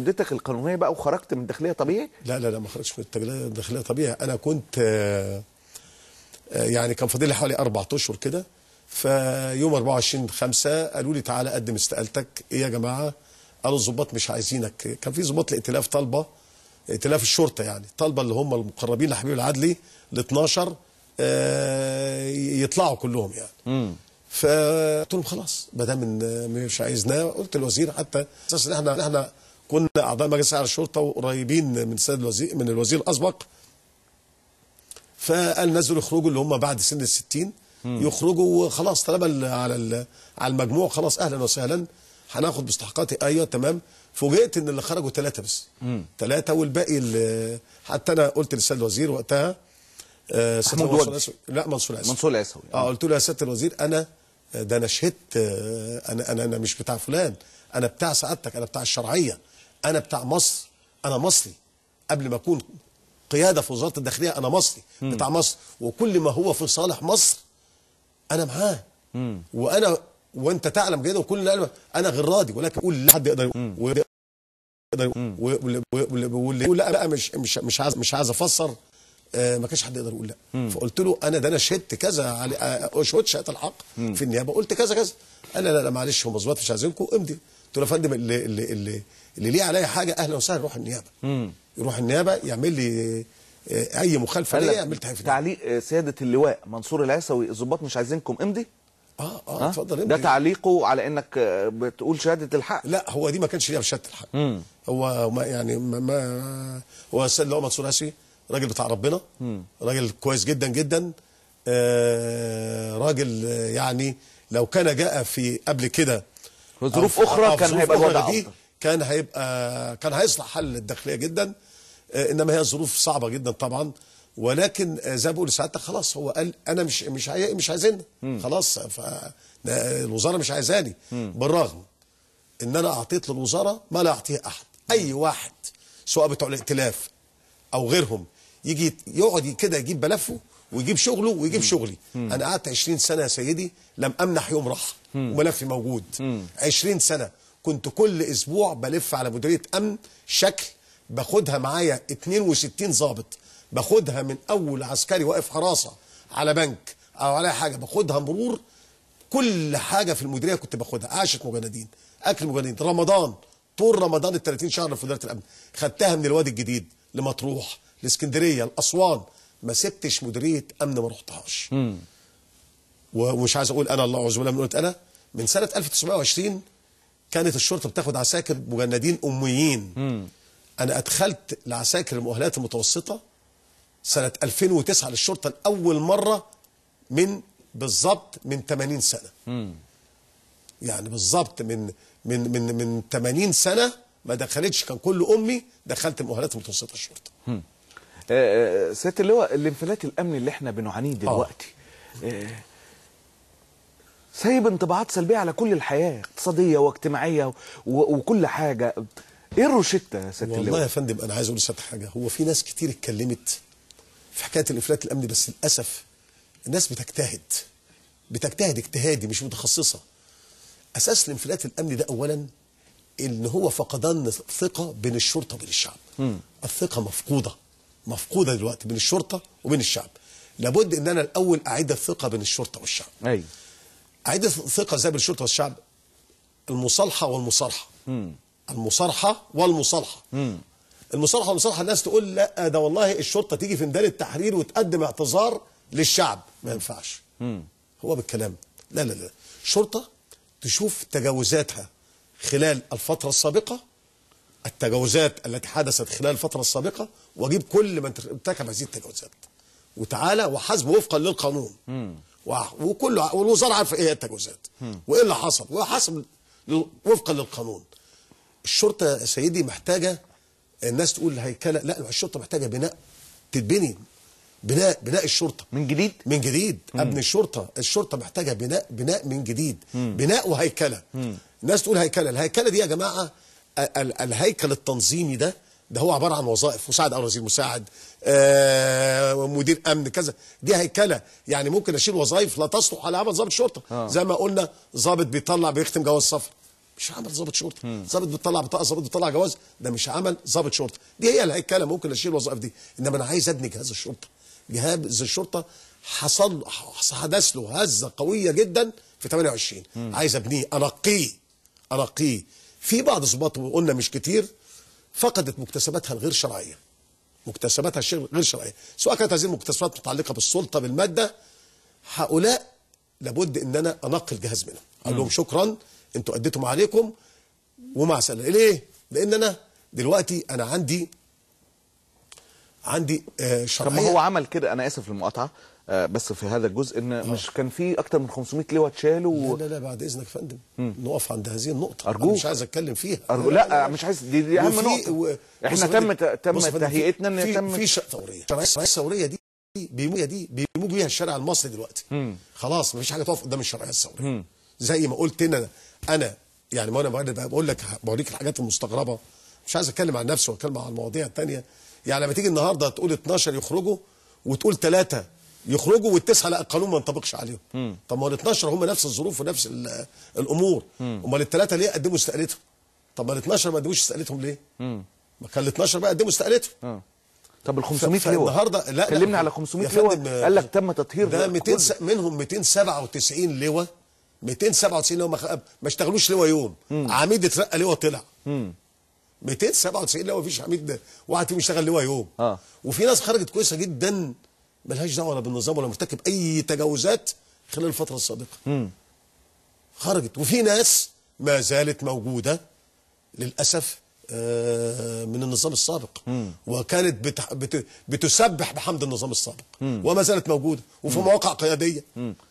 مدتك القانونيه بقى وخرجت من الداخليه طبيعي؟ لا لا لا ما خرجتش من الداخليه طبيعي انا كنت آه، آه، يعني كان فاضل لي حوالي اربع اشهر كده فيوم 24 5 قالوا لي تعالى قدم استقالتك ايه يا جماعه؟ قالوا الظباط مش عايزينك كان في ظباط الائتلاف طالبه ائتلاف الشرطه يعني طالبه اللي هم المقربين لحبيب العدلي ال 12 آه، يطلعوا كلهم يعني. امم فقلت لهم خلاص ما دام مش عايزناه قلت الوزير حتى اساس ان احنا احنا كنا اعضاء مجلس اعلى الشرطه وقريبين من السيد الوزير من الوزير الاسبق فقال نزلوا يخرجوا اللي هم بعد سن ال 60 يخرجوا وخلاص طالما على على المجموع خلاص اهلا وسهلا هناخد مستحقاتي ايوه تمام فوجئت ان اللي خرجوا ثلاثه بس ثلاثه والباقي حتى انا قلت للسيد الوزير وقتها آه منصور لا منصور العسوي منصور العسوي اه قلت له يا سياده الوزير انا آه، ده انا شهدت آه، انا انا انا مش بتاع فلان انا بتاع سعادتك انا بتاع الشرعيه انا بتاع مصر انا مصري قبل ما اكون قياده في وزاره الداخليه انا مصري بتاع مصر وكل ما هو في صالح مصر انا معاه وانا وانت تعلم جيدا وكل اللي انا غير راضي ولكن قول حد يقدر يقدر واللي يقول لا بقى مش مش مش عايز مش عايز افسر آه ما كانش حد يقدر يقول لا فقلت له انا ده انا شهدت كذا علي شهدت شهاده الحق في النيابه قلت كذا كذا قال لا لا معلش هم مظبوط مش عايزينكم امضي قلت له يا فندم اللي اللي اللي, اللي ليه عليا حاجه اهلا وسهلا يروح النيابه مم. يروح النيابه يعمل لي آه، اي مخالفه ليا يعمل تعليق تعليق آه، سياده اللواء منصور العيسوي الظباط مش عايزينكم امضي اه اه اتفضل امضي ده تعليقه على انك آه، بتقول شهاده الحق لا هو دي ما كانش ليها بشهاده الحق مم. هو ما يعني ما, ما هو اللي هو منصور العيسوي راجل بتاع ربنا مم. راجل كويس جدا جدا آه راجل يعني لو كان جاء في قبل كده في ظروف اخرى آه، كان هيبقى الوضع دي كان هيبقى كان هيصلح حل للداخليه جدا آه، انما هي ظروف صعبه جدا طبعا ولكن آه، زي ما بقول لسعادتك خلاص هو قال انا مش مش مش عايزين خلاص فالوزاره الوزاره مش عايزاني بالرغم ان انا اعطيت للوزاره ما لا يعطيه احد اي واحد سواء بتوع الائتلاف او غيرهم يجي يقعد كده يجيب ملفه ويجيب شغله ويجيب شغلي انا قعدت 20 سنه يا سيدي لم امنح يوم راحه وملفي موجود 20 سنه كنت كل اسبوع بلف على مديريه امن شكل باخدها معايا 62 ظابط باخدها من اول عسكري واقف حراسه على بنك او على حاجه باخدها مرور كل حاجه في المديريه كنت باخدها عاشت مجندين اكل مجندين رمضان طول رمضان ال 30 شهر في اداره الامن خدتها من الوادي الجديد لمطروح لاسكندريه لاسوان ما سبتش مديريه امن ما رحتهاش ومش عايز اقول انا الله اعوذ بالله من قلت انا من سنه 1920 كانت الشرطه بتاخد عساكر مجندين اميين مم. انا ادخلت لعساكر المؤهلات المتوسطه سنه 2009 للشرطه لاول مره من بالظبط من 80 سنه مم. يعني بالظبط من من من من 80 سنه ما دخلتش كان كل امي دخلت مؤهلات متوسطه الشرطه مم. آه، آه، سياده اللواء الانفلات الامني اللي احنا بنعانيه آه. دلوقتي سايب انطباعات سلبيه على كل الحياه اقتصاديه واجتماعيه وكل حاجه ايه الروشته يا سياده اللواء والله يا فندم انا عايز اقول لسياده حاجه هو في ناس كتير اتكلمت في حكايه الانفلات الامني بس للاسف الناس بتجتهد بتجتهد اجتهادي مش متخصصه اساس الانفلات الامني ده اولا ان هو فقدان ثقه بين الشرطه وبين الشعب م. الثقه مفقوده مفقوده دلوقتي بين الشرطه وبين الشعب لابد ان انا الاول اعيد الثقه بين الشرطه والشعب ايوه اعيد الثقه زي بين الشرطه والشعب المصالحه والمصارحه المصالحة المصارحه والمصالحه المصالحه والمصالحه الناس تقول لا ده والله الشرطه تيجي في ميدان التحرير وتقدم اعتذار للشعب ما ينفعش هو بالكلام لا لا لا الشرطه تشوف تجاوزاتها خلال الفتره السابقه التجاوزات التي حدثت خلال الفترة السابقة وأجيب كل من ارتكب هذه التجاوزات وتعالى وحاسب وفقا للقانون وكل والوزارة عارفة إيه هي التجاوزات وإيه اللي حصل وحاسب وفقا للقانون الشرطة يا سيدي محتاجة الناس تقول هيكلة لا الشرطة محتاجة بناء تتبني بناء بناء الشرطه من جديد من جديد ابن الشرطه الشرطه محتاجه بناء بناء من جديد مم. بناء وهيكله مم. الناس تقول هيكله الهيكله دي يا جماعه الهيكل التنظيمي ده ده هو عباره عن وظائف مساعد او وزير مساعد آه مدير امن كذا دي هيكله يعني ممكن اشيل وظائف لا تصلح على عمل ضابط شرطه آه. زي ما قلنا ضابط بيطلع بيختم جواز سفر مش عمل ضابط شرطه ضابط بيطلع بطاقه ضابط بيطلع جواز ده مش عمل ضابط شرطه دي هي الهيكله ممكن اشيل الوظائف دي انما انا عايز ابني جهاز الشرطه جهاز الشرطه حصل حدث له هزه قويه جدا في 28 مم. عايز ابنيه انقيه انقيه في بعض الظباط قلنا مش كتير فقدت مكتسباتها الغير شرعيه مكتسباتها غير شرعيه سواء كانت هذه المكتسبات متعلقه بالسلطه بالماده هؤلاء لابد ان انا انقل الجهاز منهم اقول لهم شكرا انتوا اديتوا ما عليكم ومع السلامه ليه لان انا دلوقتي انا عندي عندي شرعيه آه، طب ما هو عمل كده انا اسف للمقاطعه آه، بس في هذا الجزء ان آه. مش كان في اكتر من 500 لواء اتشالوا و... لا لا لا بعد اذنك يا فندم نقف عند هذه النقطه ارجوك مش عايز اتكلم فيها أرجو... لا, لا, لا مش عايز دي, دي اهم نقطه و... احنا تم تم تهيئتنا ان في تم في شرعيه ثوريه الشرعيه الثوريه دي بيموج دي بيموج بيها الشارع المصري دلوقتي مم. خلاص مفيش حاجه تقف قدام الشرعيه الثوريه زي ما قلت انا انا يعني ما انا بقول لك بوريك الحاجات المستغربه مش عايز اتكلم عن نفسي واتكلم عن المواضيع الثانيه يعني لما تيجي النهارده تقول 12 يخرجوا وتقول ثلاثه يخرجوا والتسعه لا القانون ما ينطبقش عليهم مم. طب ما ال 12 هم نفس الظروف ونفس الامور امال الثلاثه ليه قدموا استقالتهم طب ما ال 12 ما قدموش استقالتهم ليه ما كان ال 12 بقى قدموا استقالتهم طب ال 500 لواء النهارده لا كلمنا على 500 لواء قال لك تم تطهير ده 200 س... منهم 297 لواء 297 لواء ما, ما اشتغلوش لواء يوم مم. عميد اترقى لواء طلع مم. 297 لواء ما فيش عميد واحد فيهم اشتغل لواء يوم آه. وفي ناس خرجت كويسه جدا ملهاش دعوه لا بالنظام ولا مرتكب اي تجاوزات خلال الفتره السابقه مم. خرجت وفي ناس ما زالت موجوده للاسف آه، من النظام السابق مم. وكانت بتح... بت... بتسبح بحمد النظام السابق مم. وما زالت موجوده وفي مم. مواقع قياديه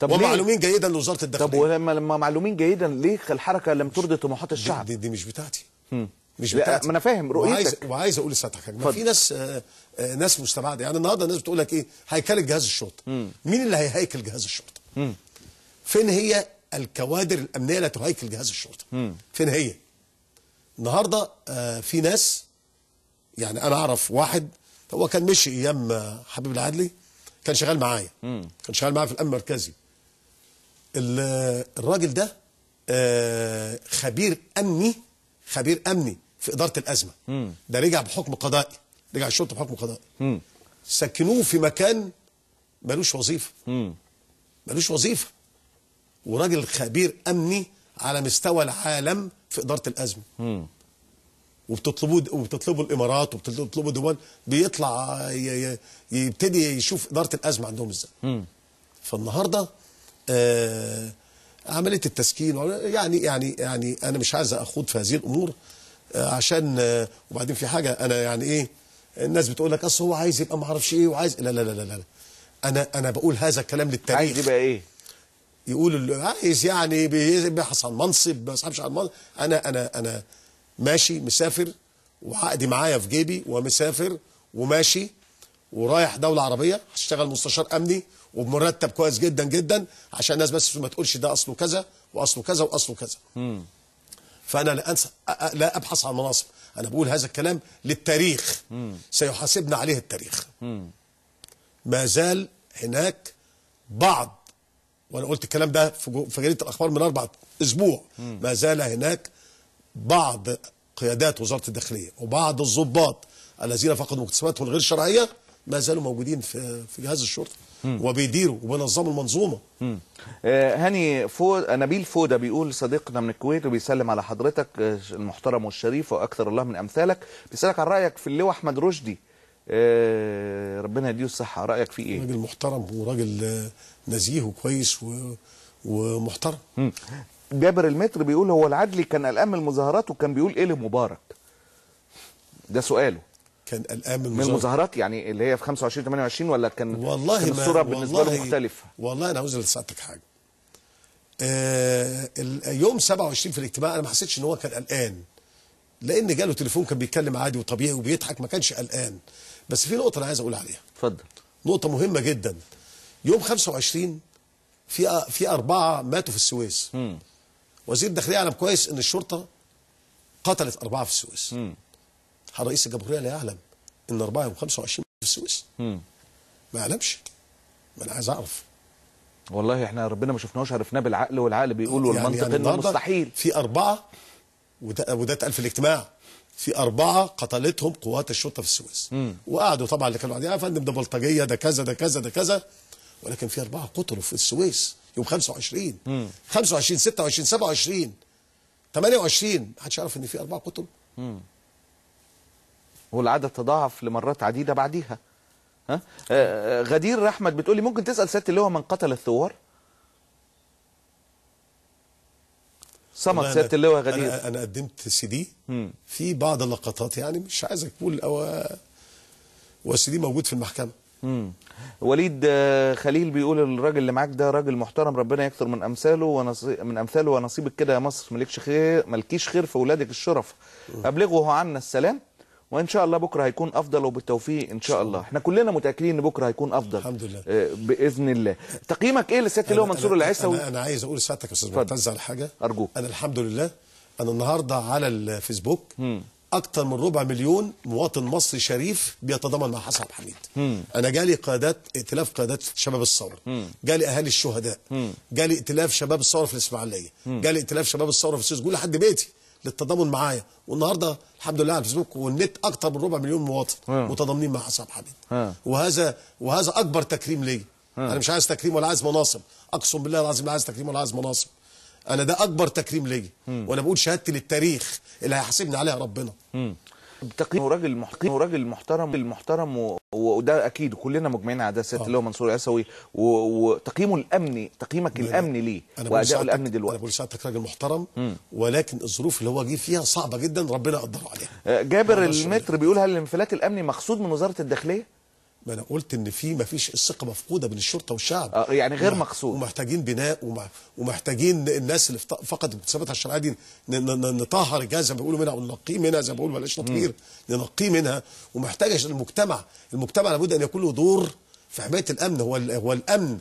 طب ومعلومين ليه؟ جيدا لوزاره الداخليه طب ولما لما معلومين جيدا ليه الحركه لم ترضي طموحات الشعب دي, دي, دي مش بتاعتي مم. مش بقى ما انا فاهم رؤيتك وعايز, وعايز اقول لسعادتك حاجه ما في ناس آه آه ناس مستبعده يعني النهارده الناس بتقول لك ايه هيكله جهاز الشرطه مين اللي هيهيكل جهاز الشرطه؟ فين هي الكوادر الامنيه اللي تهيكل جهاز الشرطه؟ فين هي؟ النهارده آه في ناس يعني انا اعرف واحد هو كان مشي ايام آه، حبيب العدلي كان شغال معايا كان شغال معايا في الامن المركزي آه، الراجل ده آه، خبير امني خبير امني في اداره الازمه مم. ده رجع بحكم قضائي رجع الشرطه بحكم قضائي مم. سكنوه في مكان ملوش وظيفه مم. ملوش وظيفه وراجل خبير امني على مستوى العالم في اداره الازمه مم. وبتطلبوا وبتطلبوا الامارات وبتطلبوا دول بيطلع يبتدي يشوف اداره الازمه عندهم ازاي فالنهارده آه عمليه التسكين يعني يعني يعني انا مش عايز اخوض في هذه الامور آه، عشان آه، وبعدين في حاجه انا يعني ايه الناس بتقول لك اصل هو عايز يبقى ما اعرفش ايه وعايز لا لا لا لا, لا. انا انا بقول هذا الكلام للتاريخ عايز يبقى ايه يقول اللي عايز يعني بيحصل منصب ما اصحابش على المنصب انا انا انا ماشي مسافر وعقدي معايا في جيبي ومسافر وماشي ورايح دولة عربية هشتغل مستشار أمني وبمرتب كويس جدا جدا عشان الناس بس ما تقولش ده أصله كذا وأصله كذا وأصله كذا. فأنا لا, أنسى لا أبحث عن مناصب أنا بقول هذا الكلام للتاريخ مم. سيحاسبنا عليه التاريخ مم. ما زال هناك بعض وأنا قلت الكلام ده في جريدة الأخبار من أربع أسبوع مم. ما زال هناك بعض قيادات وزارة الداخلية وبعض الضباط الذين فقدوا مكتسباتهم الغير شرعية ما زالوا موجودين في في جهاز الشرطة وبيديروا وبينظموا المنظومه آه، هاني فو... نبيل فوده بيقول صديقنا من الكويت وبيسلم على حضرتك آه، المحترم والشريف واكثر الله من امثالك بيسالك عن رايك في اللواء احمد رشدي آه، ربنا يديه الصحه رايك فيه ايه راجل محترم وراجل نزيه وكويس و... ومحترم مم. جابر المتر بيقول هو العدلي كان قلقان من المظاهرات وكان بيقول ايه لمبارك ده سؤاله كان قلقان من المظاهرات من المظاهرات يعني اللي هي في 25 28 ولا كان والله كان الصوره بالنسبه له مختلفه والله انا عاوز اسالك حاجه آه يوم 27 في الاجتماع انا ما حسيتش ان هو كان قلقان لان جاله تليفون كان بيتكلم عادي وطبيعي وبيضحك ما كانش قلقان بس في نقطه انا عايز اقول عليها اتفضل نقطه مهمه جدا يوم 25 في في اربعه ماتوا في السويس م. وزير الداخليه يعلم كويس ان الشرطه قتلت اربعه في السويس م. هل رئيس الجمهوريه لا يعلم ان و25 في السويس ما يعلمش ما انا عايز اعرف والله احنا ربنا ما شفناهوش عرفناه بالعقل والعقل بيقول يعني والمنطق يعني انه مستحيل في اربعه وده, وده اتقال في الاجتماع في أربعة قتلتهم قوات الشرطة في السويس مم. وقعدوا طبعا اللي كانوا قاعدين يا فندم ده بلطجية ده كذا ده كذا ده كذا ولكن في أربعة قتلوا في السويس يوم 25 مم. 25 26 27 28 ما حدش يعرف إن في أربعة قتلوا والعدد تضاعف لمرات عديدة بعديها ها؟ آه، آه، غدير احمد بتقولي ممكن تسأل سيادة اللي هو من قتل الثوار صمت سياده اللواء غدير أنا, انا قدمت سي دي في بعض اللقطات يعني مش عايز اقول او والسي دي موجود في المحكمه مم. وليد آه، خليل بيقول الراجل اللي معاك ده راجل محترم ربنا يكثر من امثاله من امثاله ونصيبك كده يا مصر مالكش خير مالكيش خير في اولادك الشرف ابلغه عنا السلام وان شاء الله بكره هيكون افضل وبالتوفيق ان شاء الله احنا كلنا متاكدين ان بكره هيكون افضل الحمد لله آه، باذن الله تقييمك ايه للست اللي هو منصور العيسوي أنا, انا عايز اقول لسيادتك يا استاذ معتز على حاجه ارجوك انا الحمد لله انا النهارده على الفيسبوك م. اكتر من ربع مليون مواطن مصري شريف بيتضامن مع حسن عبد الحميد انا جالي قيادات ائتلاف قيادات شباب الثوره جالي اهالي الشهداء جالي ائتلاف شباب الثوره في الاسماعيليه جالي ائتلاف شباب الثوره في السويس لحد بيتي للتضامن معايا والنهارده الحمد لله على الفيسبوك والنت اكتر من ربع مليون مواطن متضامنين مع حسن حبيب وهذا وهذا اكبر تكريم ليا انا مش عايز تكريم ولا عايز مناصب اقسم بالله العظيم لا عايز تكريم ولا عايز مناصب انا ده اكبر تكريم ليا وانا بقول شهادتي للتاريخ اللي هيحاسبني عليها ربنا بتقييم راجل محترم وراجل محترم المحترم وده اكيد كلنا مجمعين على ده سياده اللي هو منصور العسوي وتقييمه الامني تقييمك الامني ليه واداء الامني دلوقتي انا بقول سيادتك راجل محترم ولكن الظروف اللي هو جه فيها صعبه جدا ربنا قدره عليها آه، جابر المتر بيقول هل الانفلات الامني مقصود من وزاره الداخليه ما انا قلت ان في ما فيش الثقه مفقوده بين الشرطه والشعب آه يعني غير مقصود ومحتاجين بناء ومحتاجين الناس اللي فقدت اكتساباتها الشرعيه دي نطهر الجهاز زي ما بيقولوا منها وننقيه منها زي ما بيقولوا بلاش تطهير ننقيه منها ومحتاج المجتمع المجتمع لابد ان يكون له دور في حمايه الامن هو هو الامن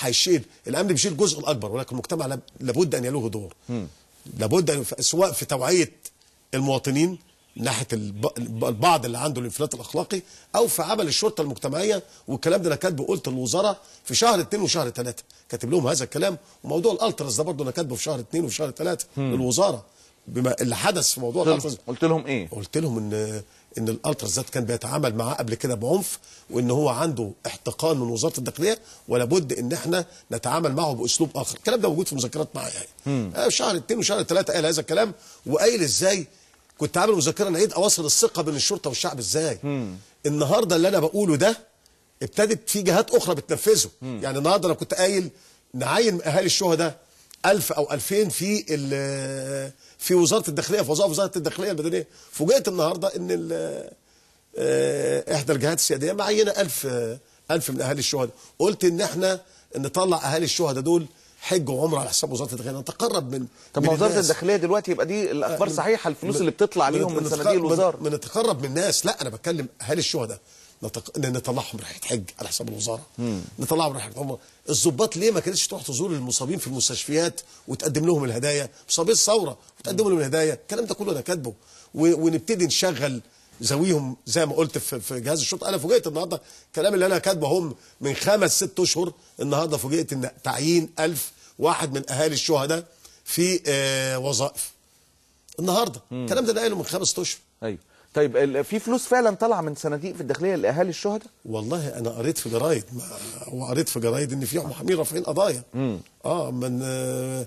هيشيل الامن بيشيل الجزء الاكبر ولكن المجتمع لابد ان يله دور مم. لابد أن سواء في توعيه المواطنين ناحيه البعض اللي عنده الانفلات الاخلاقي او في عمل الشرطه المجتمعيه والكلام ده انا كاتبه قلت للوزاره في شهر اثنين وشهر ثلاثه كاتب لهم هذا الكلام وموضوع الالترز ده برضه انا كاتبه في شهر اثنين وفي شهر ثلاثه للوزاره بما اللي حدث في موضوع الالترز قلت لهم ايه؟ قلت لهم ان ان الالترز ده كان بيتعامل معاه قبل كده بعنف وان هو عنده احتقان من وزاره الداخليه ولابد ان احنا نتعامل معه باسلوب اخر، الكلام ده موجود في مذكرات معايا يعني. آه، شهر اثنين وشهر ثلاثه قال هذا الكلام وقايل ازاي كنت عامل مذكره نعيد اواصل الثقه بين الشرطه والشعب ازاي النهارده اللي انا بقوله ده ابتدت في جهات اخرى بتنفذه مم. يعني النهارده انا كنت قايل نعين اهالي الشهداء 1000 او 2000 في في وزاره الداخليه في وظائف وزاره الداخليه البدنيه فوجئت النهارده ان آه، احدى الجهات السياديه معينه 1000 1000 آه، من اهالي الشهداء قلت ان احنا نطلع اهالي الشهداء دول حج وعمره على حساب وزاره الداخليه نتقرب من طب ما وزاره الداخليه دلوقتي يبقى دي الاخبار صحيحه الفلوس اللي بتطلع ليهم من, صناديق الوزاره من من, من الناس لا انا بتكلم هل الشهداء نتق... نطلعهم رحله حج على حساب الوزاره مم. نطلعهم رحله هم الظباط ليه ما كانتش تروح تزور المصابين في المستشفيات وتقدم لهم الهدايا مصابين الثوره وتقدم لهم الهدايا الكلام ده كله انا كاتبه و... ونبتدي نشغل زويهم زي ما قلت في جهاز الشرطه انا فوجئت النهارده الكلام اللي انا كاتبه هم من خمس ست اشهر النهارده فوجئت ان تعيين 1000 واحد من اهالي الشهداء في آه، وظائف النهارده الكلام ده قايله من خمس اشهر ايوه طيب في فلوس فعلا طالعه من صناديق في الداخليه لاهالي الشهداء؟ والله انا قريت في جرايد وقريت في جرايد ان في محامين رافعين قضايا. امم اه من آه،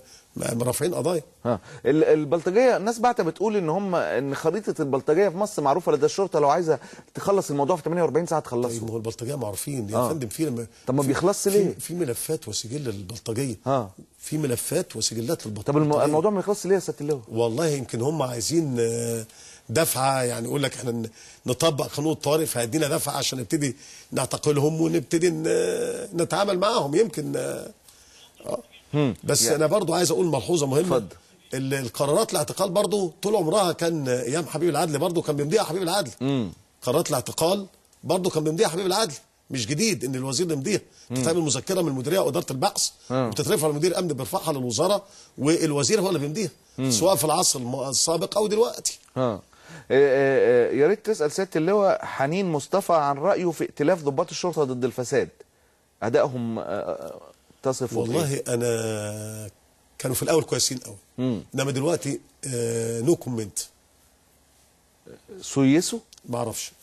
رافعين قضايا. ها البلطجيه الناس بعتها بتقول ان هم ان خريطه البلطجيه في مصر معروفه لدى الشرطه لو عايزه تخلص الموضوع في 48 ساعه تخلصه. طيب هو البلطجيه معروفين يا آه. فندم في طب ما بيخلصش ليه؟ في ملفات وسجل للبلطجيه. ها آه. في ملفات وسجلات للبلطجيه. طب الموضوع ما بيخلصش ليه يا سياده اللواء؟ والله يمكن هم عايزين آه دفعه يعني يقول لك احنا نطبق قانون الطوارئ فهيدينا دفعه عشان نبتدي نعتقلهم ونبتدي نتعامل معاهم يمكن اه بس يعني. انا برضو عايز اقول ملحوظه مهمه فضل. القرارات الاعتقال برضو طول عمرها كان ايام حبيب العدل برضو كان بيمضيها حبيب العدل مم. قرارات الاعتقال برضو كان بيمضيها حبيب العدل مش جديد ان الوزير يمضيها بتتعمل مذكره من المديريه واداره البحث وتترفع لمدير الامن بيرفعها للوزاره والوزير هو اللي بيمضيها سواء في العصر السابق او دلوقتي ها. آه، آه، آه، يا ريت تسال سياده اللواء حنين مصطفى عن رايه في ائتلاف ضباط الشرطه ضد الفساد ادائهم تصف والله إيه؟ انا كانوا في الاول كويسين قوي انما دلوقتي نو كومنت سويسوا ما اعرفش